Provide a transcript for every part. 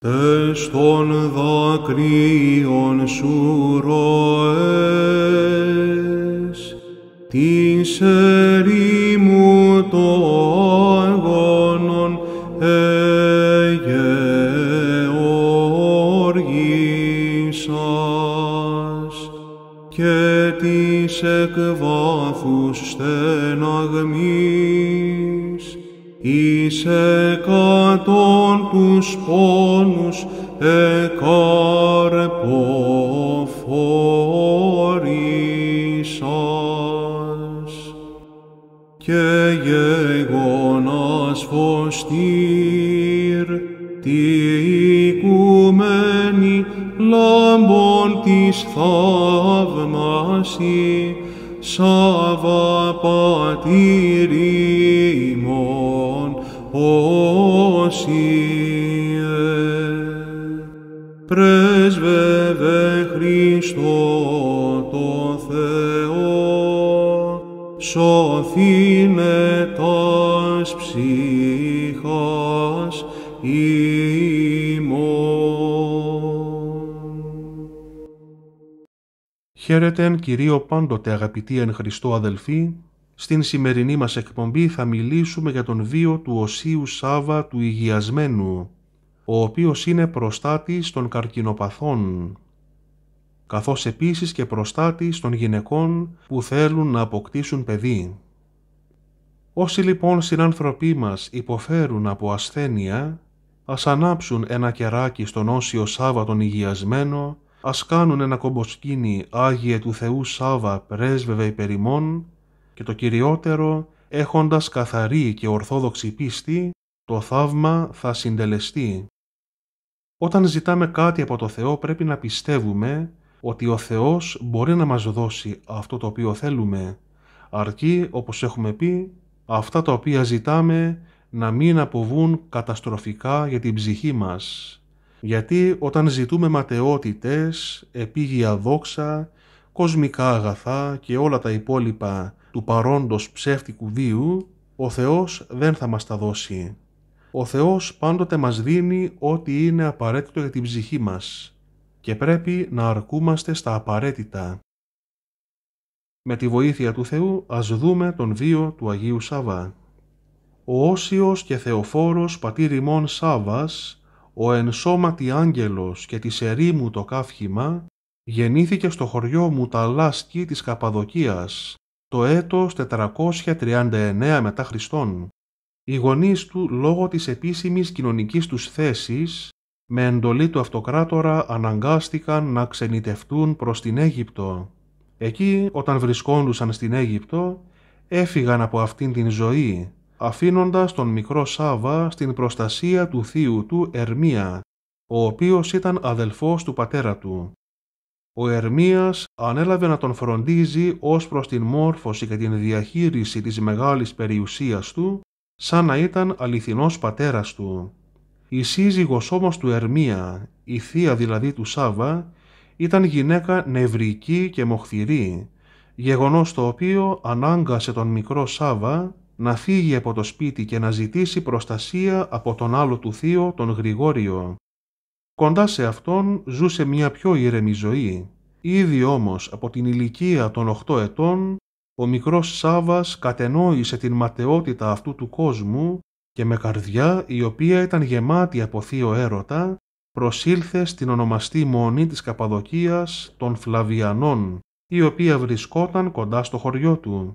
Τες των δακρύων σου ροές, της ερήμου το αγώνων εγεωργήσας, και της εκβάθους στεναγμής, Είσαι κατών τους πόνους εκαρποφόρησας και γεγονάς φωστήρ τη οικουμένη λάμπον της θαυμασί Σαββαπατήρημον Ωσίε, πρέσβευε Χριστό το Θεό, σωθήνε τας ψυχάς ημών. Χαίρετε Κυρίο πάντοτε αγαπητοί εν Χριστώ αδελφοί, στην σημερινή μας εκπομπή θα μιλήσουμε για τον βίο του Οσίου Σάβα του Υγειασμένου, ο οποίος είναι προστάτης των καρκινοπαθών, καθώς επίσης και προστάτης των γυναικών που θέλουν να αποκτήσουν παιδί. Όσοι λοιπόν συνάνθρωποι μας υποφέρουν από ασθένεια, ας ανάψουν ένα κεράκι στον Όσιο Σάβα τον Υγειασμένο, ας κάνουν ένα κομποσκίνι Άγιε του Θεού Σάβα πρέσβευε υπερημών και το κυριότερο έχοντας καθαρή και ορθόδοξη πίστη, το θαύμα θα συντελεστεί. Όταν ζητάμε κάτι από το Θεό πρέπει να πιστεύουμε ότι ο Θεός μπορεί να μας δώσει αυτό το οποίο θέλουμε, αρκεί, όπως έχουμε πει, αυτά τα οποία ζητάμε να μην αποβούν καταστροφικά για την ψυχή μας. Γιατί όταν ζητούμε ματαιότητες, επίγεια δόξα, κοσμικά αγαθά και όλα τα υπόλοιπα του παρόντος ψεύτικου βίου, ο Θεός δεν θα μας τα δώσει. Ο Θεός πάντοτε μας δίνει ό,τι είναι απαραίτητο για την ψυχή μας και πρέπει να αρκούμαστε στα απαραίτητα. Με τη βοήθεια του Θεού ας δούμε τον βίο του Αγίου Σάβα. Ο όσιος και θεοφόρος πατήρ ημών Σάβας, ο ενσώματι άγγελος και της ερήμου το καύχημα, γεννήθηκε στο χωριό μου Ταλάσκη της Καπαδοκίας, το έτος 439 μετά Χριστόν. Οι γονείς του λόγω της επίσημης κοινωνικής τους θέσης με εντολή του αυτοκράτορα αναγκάστηκαν να ξενιτευτούν προς την Αίγυπτο. Εκεί όταν βρισκόντουσαν στην Αίγυπτο έφυγαν από αυτήν την ζωή αφήνοντας τον μικρό Σάβα στην προστασία του θείου του Ερμία, ο οποίος ήταν αδελφός του πατέρα του. Ο Ερμίας ανέλαβε να τον φροντίζει ως προς την μόρφωση και την διαχείριση της μεγάλης περιουσίας του, σαν να ήταν αληθινός πατέρας του. Η σύζυγος όμως του Ερμία, η θεία δηλαδή του Σάβα, ήταν γυναίκα νευρική και μοχθηρή, γεγονός το οποίο ανάγκασε τον μικρό Σάβα να φύγει από το σπίτι και να ζητήσει προστασία από τον άλλο του θείο, τον Γρηγόριο. Κοντά σε αυτόν ζούσε μια πιο ήρεμη ζωή. Ήδη όμως από την ηλικία των 8 ετών, ο μικρός Σάβας κατενόησε την ματαιότητα αυτού του κόσμου και με καρδιά η οποία ήταν γεμάτη από θείο έρωτα, προσήλθε στην ονομαστή μονή της Καπαδοκίας των Φλαβιανών, η οποία βρισκόταν κοντά στο χωριό του.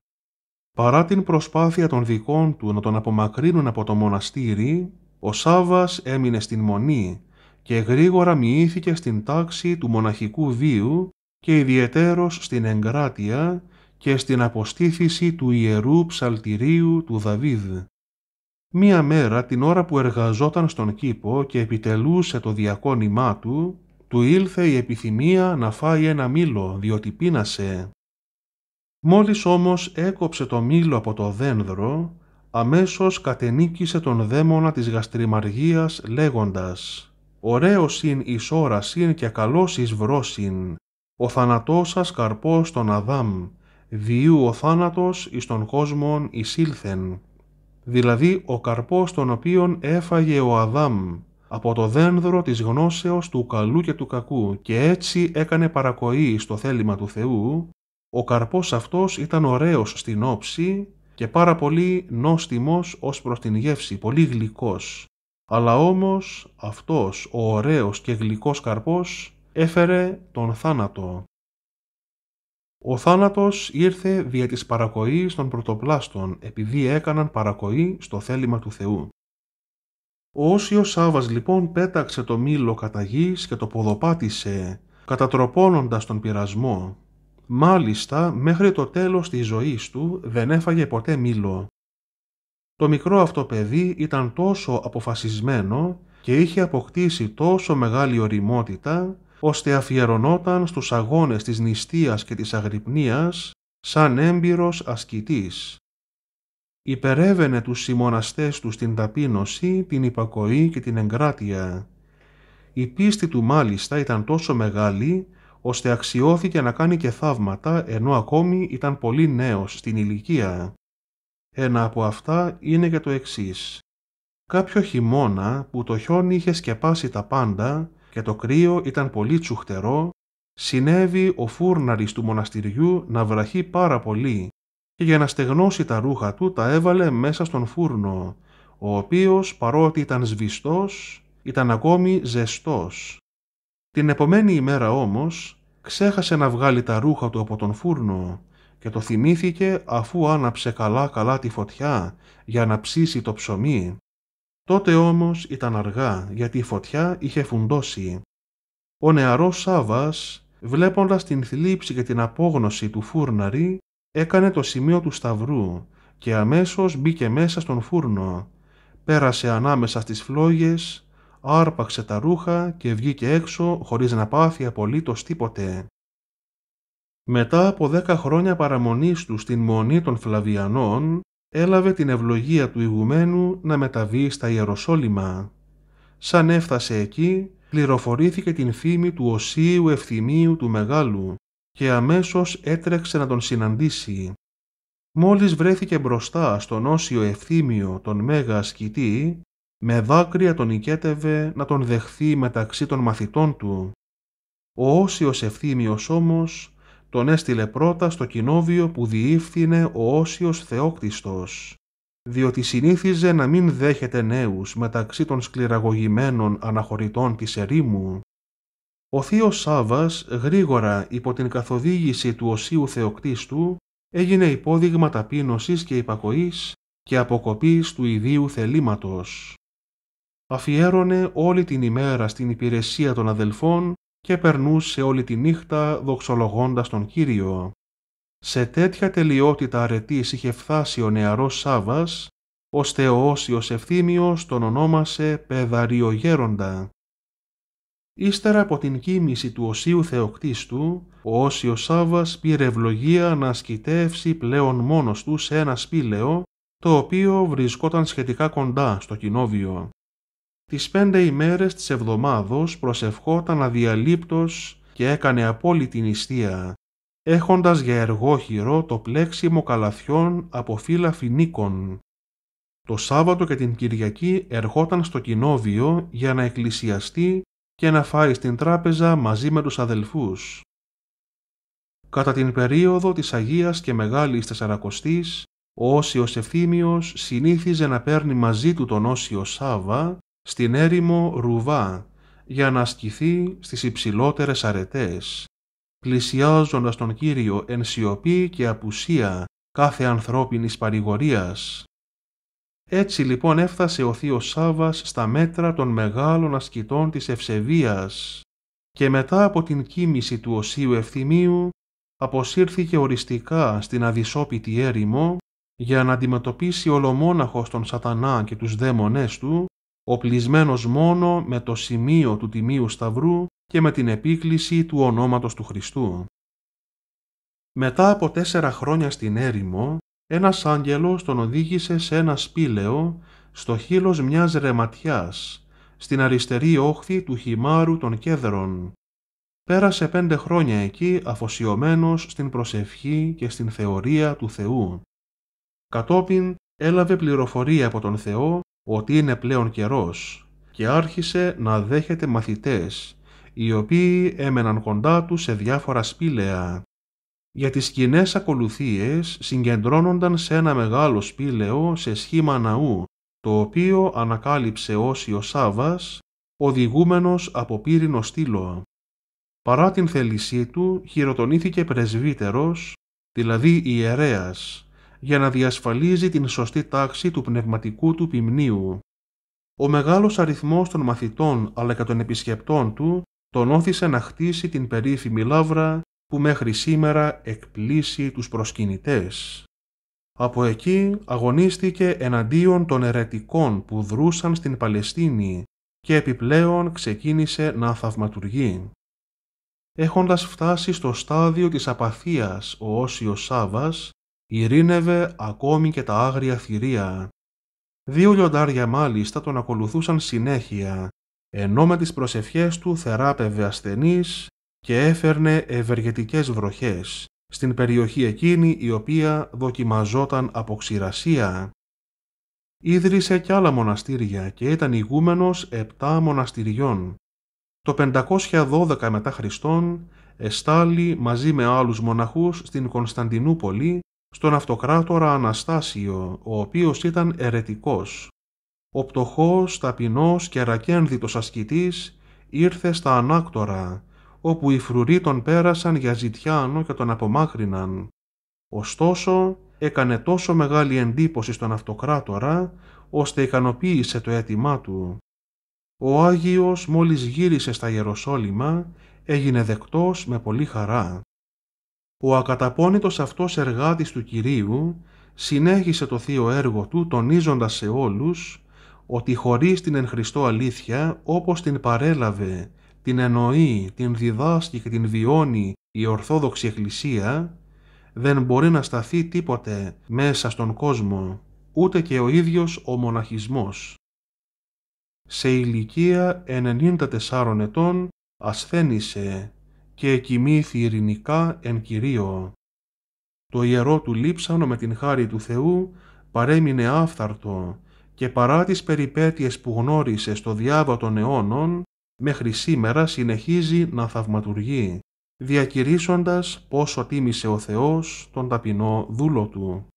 Παρά την προσπάθεια των δικών του να τον απομακρύνουν από το μοναστήρι, ο Σάβας έμεινε στην μονή και γρήγορα μοιήθηκε στην τάξη του μοναχικού βίου και ιδιαιτέρως στην εγκράτεια και στην αποστήθηση του ιερού ψαλτηρίου του Δαβίδ. Μία μέρα την ώρα που εργαζόταν στον κήπο και επιτελούσε το διακόνημά του, του ήλθε η επιθυμία να φάει ένα μήλο διότι πείνασε. Μόλις όμως έκοψε το μήλο από το δένδρο, αμέσως κατενίκησε τον δαίμονα της γαστριμαργίας λέγοντας ωραίος συν εις συν και καλός εις βρόσιν, ο θανατός σας καρπός τον Αδάμ, διού ο θάνατος εις τον κόσμον ήλθεν». Δηλαδή ο καρπός τον οποίον έφαγε ο Αδάμ, από το δένδρο της γνώσεως του καλού και του κακού και έτσι έκανε παρακοή στο θέλημα του Θεού, ο καρπός αυτός ήταν ωραίος στην όψη και πάρα πολύ νόστιμος ως προς την γεύση, πολύ γλυκός αλλά όμως αυτός ο ωραίος και γλυκός καρπός έφερε τον θάνατο. Ο θάνατος ήρθε δια της παρακοής των πρωτοπλάστων επειδή έκαναν παρακοή στο θέλημα του Θεού. Ο Όσιος Σάβας λοιπόν πέταξε το μήλο κατά και το ποδοπάτησε, κατατροπώνοντας τον πειρασμό. Μάλιστα, μέχρι το τέλος της ζωής του δεν έφαγε ποτέ μήλο. Το μικρό αυτό παιδί ήταν τόσο αποφασισμένο και είχε αποκτήσει τόσο μεγάλη οριμότητα, ώστε αφιερωνόταν στους αγώνες της νηστείας και της αγρυπνίας σαν έμπειρος ασκητής. Υπερεύαινε τους συμμοναστές του στην ταπείνωση, την υπακοή και την εγκράτεια. Η πίστη του μάλιστα ήταν τόσο μεγάλη, ώστε αξιώθηκε να κάνει και θαύματα, ενώ ακόμη ήταν πολύ νέος στην ηλικία. Ένα από αυτά είναι για το εξής. Κάποιο χειμώνα που το χιόνι είχε σκεπάσει τα πάντα και το κρύο ήταν πολύ τσουχτερό, συνέβη ο φούρναρης του μοναστηριού να βραχεί πάρα πολύ και για να στεγνώσει τα ρούχα του τα έβαλε μέσα στον φούρνο, ο οποίος παρότι ήταν σβηστός ήταν ακόμη ζεστός. Την επομένη ημέρα όμως ξέχασε να βγάλει τα ρούχα του από τον φούρνο και το θυμήθηκε αφού άναψε καλά καλά τη φωτιά για να ψήσει το ψωμί. Τότε όμως ήταν αργά γιατί η φωτιά είχε φουντώσει. Ο νεαρός Σάβας, βλέποντας την θλίψη και την απόγνωση του φούρναρη, έκανε το σημείο του σταυρού και αμέσως μπήκε μέσα στον φούρνο. Πέρασε ανάμεσα στις φλόγες, άρπαξε τα ρούχα και βγήκε έξω χωρίς να πάθει απολύτως τίποτε. Μετά από δέκα χρόνια παραμονής του στην Μονή των Φλαβιανών, έλαβε την ευλογία του ηγουμένου να μεταβεί στα Ιεροσόλυμα. Σαν έφτασε εκεί, πληροφορήθηκε την φήμη του Οσίου Ευθυμίου του Μεγάλου και αμέσως έτρεξε να τον συναντήσει. Μόλις βρέθηκε μπροστά στον Όσιο Ευθύμιο τον Μέγα Ασκητή, με δάκρυα τον οικέτευε να τον δεχθεί μεταξύ των μαθητών του. Ο Όσιος Ευθύμιος όμως τον έστειλε πρώτα στο κοινόβιο που διήφθηνε ο Όσιος Θεόκτιστος, διότι συνήθιζε να μην δέχεται νέους μεταξύ των σκληραγωγημένων αναχωρητών της ερήμου. Ο Θείος Σάβας γρήγορα υπό την καθοδήγηση του Οσίου Θεοκτίστου έγινε υπόδειγμα ταπείνωσης και υπακοής και αποκοπής του ιδίου θελήματος. Αφιέρωνε όλη την ημέρα στην υπηρεσία των αδελφών και περνούσε όλη τη νύχτα δοξολογώντας τον Κύριο. Σε τέτοια τελειότητα αρετής είχε φτάσει ο νεαρός Σάβας, ώστε ο Όσιος Ευθύμιος τον ονόμασε Πεδαριογέροντα. Ύστερα από την κοίμηση του Οσίου Θεοκτήστου, ο Όσιος Σάβας πήρε ευλογία να σκητεύσει πλέον μόνος του σε ένα σπήλαιο, το οποίο βρισκόταν σχετικά κοντά στο κοινόβιο. Τις πέντε ημέρες της εβδομάδος προσευχόταν αδιαλείπτος και έκανε απόλυτη νηστεία, έχοντας για εργόχειρο το πλέξιμο καλαθιών από φύλλα φινίκων. Το Σάββατο και την Κυριακή ερχόταν στο κοινόβιο για να εκκλησιαστεί και να φάει στην τράπεζα μαζί με τους αδελφούς. Κατά την περίοδο της Αγίας και Μεγάλης Τεσσαρακοστής, ο Όσιος Ευθύμιος συνήθιζε να παίρνει μαζί του τον Όσιο Σάβα στην έρημο Ρουβά για να ασκηθεί στις υψηλότερες αρετές, πλησιάζοντας τον Κύριο εν σιωπή και απουσία κάθε ανθρώπινης παρηγορίας. Έτσι λοιπόν έφτασε ο Θείος Σάβας στα μέτρα των μεγάλων ασκητών της Ευσεβίας και μετά από την κίνηση του Οσίου Ευθυμίου αποσύρθηκε οριστικά στην αδυσόπιτη έρημο για να αντιμετωπίσει ολομόναχος τον σατανά και τους δαίμονές του οπλισμένος μόνο με το σημείο του Τιμίου Σταυρού και με την επίκληση του ονόματος του Χριστού. Μετά από τέσσερα χρόνια στην έρημο, ένας άγγελος τον οδήγησε σε ένα σπήλαιο στο χείλος μιας ρεματιάς, στην αριστερή όχθη του χυμάρου των κέδρων. Πέρασε πέντε χρόνια εκεί αφοσιωμένος στην προσευχή και στην θεωρία του Θεού. Κατόπιν έλαβε πληροφορία από τον Θεό ότι είναι πλέον καιρός και άρχισε να δέχεται μαθητές, οι οποίοι έμεναν κοντά του σε διάφορα σπήλαια. Για τις κοινές ακολουθίες συγκεντρώνονταν σε ένα μεγάλο σπήλαιο σε σχήμα ναού, το οποίο ανακάλυψε όσοι ο Σάβας, οδηγούμενος από πύρινο στήλο. Παρά την θέλησή του χειροτονήθηκε πρεσβύτερος, δηλαδή ιερέας, για να διασφαλίζει την σωστή τάξη του πνευματικού του ποιμνίου. Ο μεγάλος αριθμός των μαθητών αλλά και των επισκεπτών του τον όθησε να χτίσει την περίφημη Λαύρα που μέχρι σήμερα εκπλήσει τους προσκυνητές. Από εκεί αγωνίστηκε εναντίον των ερετικών που δρούσαν στην Παλαιστίνη και επιπλέον ξεκίνησε να θαυματουργεί. Έχοντας φτάσει στο στάδιο της απαθίας ο Όσιος Σάβας, ειρήνευε ακόμη και τα άγρια θηρία. Δύο λιοντάρια μάλιστα τον ακολουθούσαν συνέχεια, ενώ με τις προσευχές του θεράπευε ασθενείς και έφερνε ευεργετικές βροχές στην περιοχή εκείνη η οποία δοκιμαζόταν από ξηρασία. Ίδρυσε κι άλλα μοναστήρια και ήταν ηγούμενος επτά μοναστηριών. Το 512 μετά Χριστόν εστάλει μαζί με άλλους μοναχούς στην Κωνσταντινούπολη στον αυτοκράτορα Αναστάσιο, ο οποίος ήταν ερετικός. Ο πτωχός, ταπεινός και αρακένδυτο ασκητής ήρθε στα ανάκτορα, όπου οι φρουροί τον πέρασαν για ζητιάνο και τον απομάκρυναν. Ωστόσο, έκανε τόσο μεγάλη εντύπωση στον αυτοκράτορα, ώστε ικανοποίησε το αίτημά του. Ο Άγιος μόλις γύρισε στα Ιεροσόλυμα, έγινε δεκτός με πολύ χαρά. Ο ακαταπώνητος αυτός εργάτης του Κυρίου συνέχισε το θείο έργο του τονίζοντας σε όλους ότι χωρίς την εν Χριστώ αλήθεια όπως την παρέλαβε, την εννοεί, την διδάσκει και την βιώνει η Ορθόδοξη Εκκλησία δεν μπορεί να σταθεί τίποτε μέσα στον κόσμο, ούτε και ο ίδιος ο μοναχισμός. Σε ηλικία 94 ετών ασθένησε και εκοιμήθη ειρηνικά εν Κυρίω. Το ιερό του λείψανο με την χάρη του Θεού παρέμεινε άφθαρτο και παρά τις περιπέτειες που γνώρισε στο διάβα των αιώνων, μέχρι σήμερα συνεχίζει να θαυματουργεί, διακηρύσσοντας πόσο τίμησε ο Θεός τον ταπεινό δούλο Του.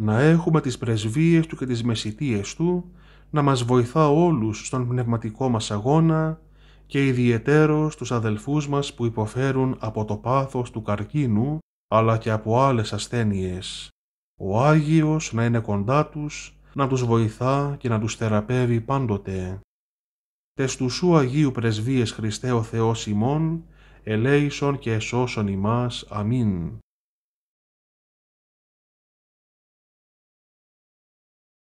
Να έχουμε τις πρεσβείες Του και τις μεσητείες Του, να μας βοηθά όλους στον πνευματικό μας αγώνα, και ιδιαιτέρως τους αδελφούς μας που υποφέρουν από το πάθος του καρκίνου αλλά και από άλλες ασθένειες. Ο Άγιος να είναι κοντά τους, να τους βοηθά και να τους θεραπεύει πάντοτε. Τες του σου Αγίου Πρεσβείες Χριστέ ο Θεός ημών, ελέησον και εσώσον ημάς. Αμήν.